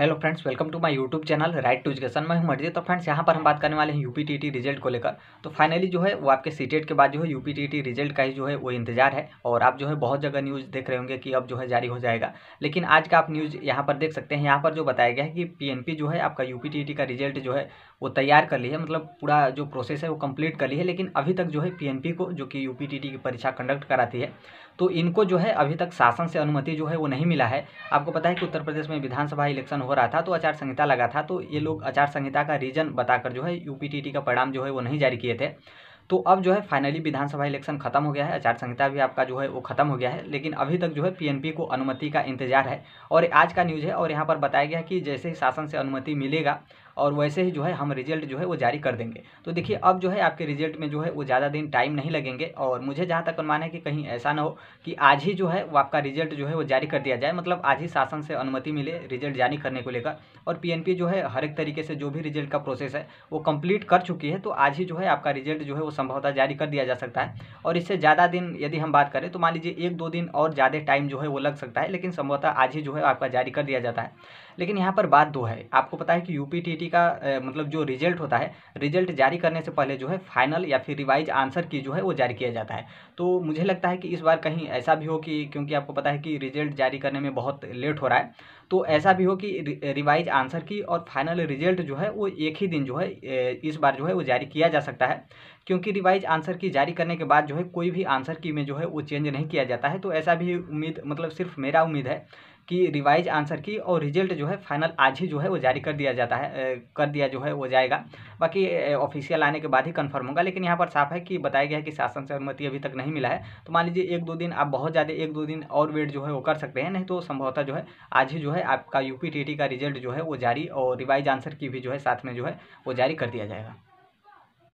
hello friends welcome to my YouTube channel right to education मैं हूं मर्जी तो फ्रेंड्स यहां पर हम बात करने वाले हैं यूपीटीटी रिजल्ट को लेकर तो फाइनली जो है वो आपके सीटेट के बाद जो है यूपीटीटी रिजल्ट का ही जो है वो इंतजार है और आप जो है बहुत जगह न्यूज़ देख रहे होंगे कि अब जो है जारी हो जाएगा लेकिन आज का आप न्यूज़ यहाँ पर देख सकते हैं यहाँ पर जो बताया गया है कि पी जो है आपका यू का रिजल्ट जो है वो तैयार कर ली है मतलब पूरा जो प्रोसेस है वो कम्प्लीट कर ली है लेकिन अभी तक जो है पी को जो कि यू की परीक्षा कंडक्ट कराती है तो इनको जो है अभी तक शासन से अनुमति जो है वो नहीं मिला है आपको पता है कि उत्तर प्रदेश में विधानसभा इलेक्शन हो रहा था तो आचार संहिता लगा था तो ये लोग आचार संहिता का रीजन बताकर जो है यूपीटीटी का परिणाम जो है वो नहीं जारी किए थे तो अब जो है फाइनली विधानसभा इलेक्शन खत्म हो गया है आचार संहिता भी आपका जो है वो खत्म हो गया है लेकिन अभी तक जो है पीएनपी को अनुमति का इंतजार है और आज का न्यूज़ है और यहाँ पर बताया गया कि जैसे ही शासन से अनुमति मिलेगा और वैसे ही जो है हम रिजल्ट जो है वो जारी कर देंगे तो देखिए अब जो है आपके रिजल्ट में जो है वो ज़्यादा दिन टाइम नहीं लगेंगे और मुझे जहाँ तक अनुमान है कि कहीं ऐसा ना हो कि आज ही जो है वो आपका रिजल्ट जो है वो जारी कर दिया जाए मतलब आज ही शासन से अनुमति मिले रिजल्ट जारी करने को लेकर और पी जो है हर एक तरीके से जो भी रिजल्ट का प्रोसेस है वो कम्प्लीट कर चुकी है तो आज ही जो है आपका रिजल्ट जो है वो संभवतः जारी कर दिया जा सकता है और इससे ज़्यादा दिन यदि हम बात करें तो मान लीजिए एक दो दिन और ज़्यादा टाइम जो है वो लग सकता है लेकिन संभवतः आज ही जो है आपका जारी कर दिया जाता है लेकिन यहाँ पर बात दो है आपको पता है कि यूपी यूपीएससी का मतलब जो रिजल्ट होता है रिजल्ट जारी करने से पहले जो है फाइनल या फिर रिवाइज आंसर की जो है वो जारी किया जाता है तो मुझे लगता है कि इस बार कहीं ऐसा भी हो कि क्योंकि आपको पता है कि रिजल्ट जारी करने में बहुत लेट हो रहा है तो ऐसा भी हो कि रिवाइज आंसर की और फाइनल रिजल्ट जो है वो एक ही दिन जो है इस बार जो है वो जारी किया जा सकता है क्योंकि रिवाइज आंसर की जारी करने के बाद जो है कोई भी आंसर की में जो है वो चेंज नहीं किया जाता है तो ऐसा भी उम्मीद मतलब सिर्फ मेरा उम्मीद है की रिवाइज आंसर की और रिजल्ट जो है फाइनल आज ही जो है वो जारी कर दिया जाता है कर दिया जो है वो जाएगा बाकी ऑफिशियल आने के बाद ही कन्फर्म होगा लेकिन यहाँ पर साफ है कि बताया गया है कि शासन से अनुमति अभी तक नहीं मिला है तो मान लीजिए एक दो दिन आप बहुत ज़्यादा एक दो दिन और वेट जो है वो कर सकते हैं नहीं तो संभवतः जो है आज ही जो है आपका यू का रिजल्ट जो है वो जारी और रिवाइज आंसर की भी जो है साथ में जो है वो जारी कर दिया जाएगा